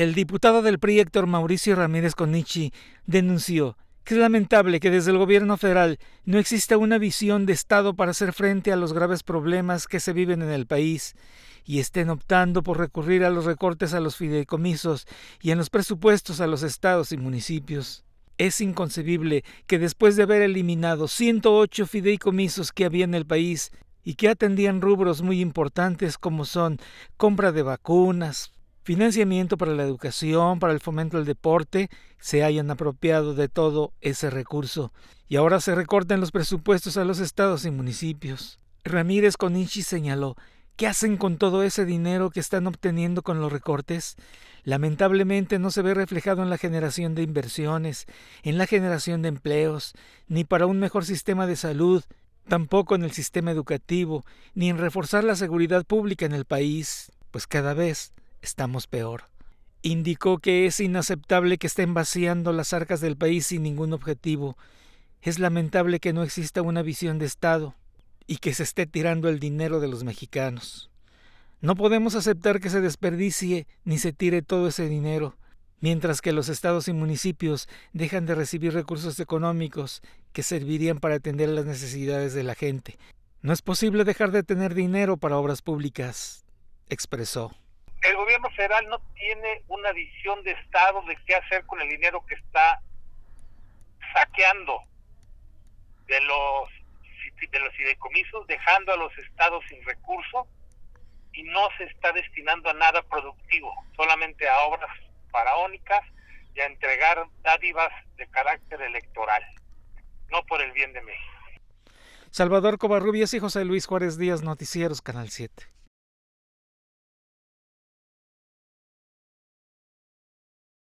El diputado del PRI Mauricio Ramírez Conichi denunció que es lamentable que desde el gobierno federal no exista una visión de Estado para hacer frente a los graves problemas que se viven en el país y estén optando por recurrir a los recortes a los fideicomisos y en los presupuestos a los estados y municipios. Es inconcebible que después de haber eliminado 108 fideicomisos que había en el país y que atendían rubros muy importantes como son compra de vacunas, financiamiento para la educación, para el fomento del deporte, se hayan apropiado de todo ese recurso y ahora se recortan los presupuestos a los estados y municipios. Ramírez Coninchi señaló, ¿qué hacen con todo ese dinero que están obteniendo con los recortes? Lamentablemente no se ve reflejado en la generación de inversiones, en la generación de empleos, ni para un mejor sistema de salud, tampoco en el sistema educativo, ni en reforzar la seguridad pública en el país, pues cada vez estamos peor. Indicó que es inaceptable que estén vaciando las arcas del país sin ningún objetivo. Es lamentable que no exista una visión de Estado y que se esté tirando el dinero de los mexicanos. No podemos aceptar que se desperdicie ni se tire todo ese dinero, mientras que los estados y municipios dejan de recibir recursos económicos que servirían para atender las necesidades de la gente. No es posible dejar de tener dinero para obras públicas, expresó el gobierno federal no tiene una visión de Estado de qué hacer con el dinero que está saqueando de los de los dejando a los estados sin recursos y no se está destinando a nada productivo, solamente a obras faraónicas y a entregar dádivas de carácter electoral, no por el bien de México. Salvador Covarrubias y José Luis Juárez Díaz, Noticieros, Canal 7.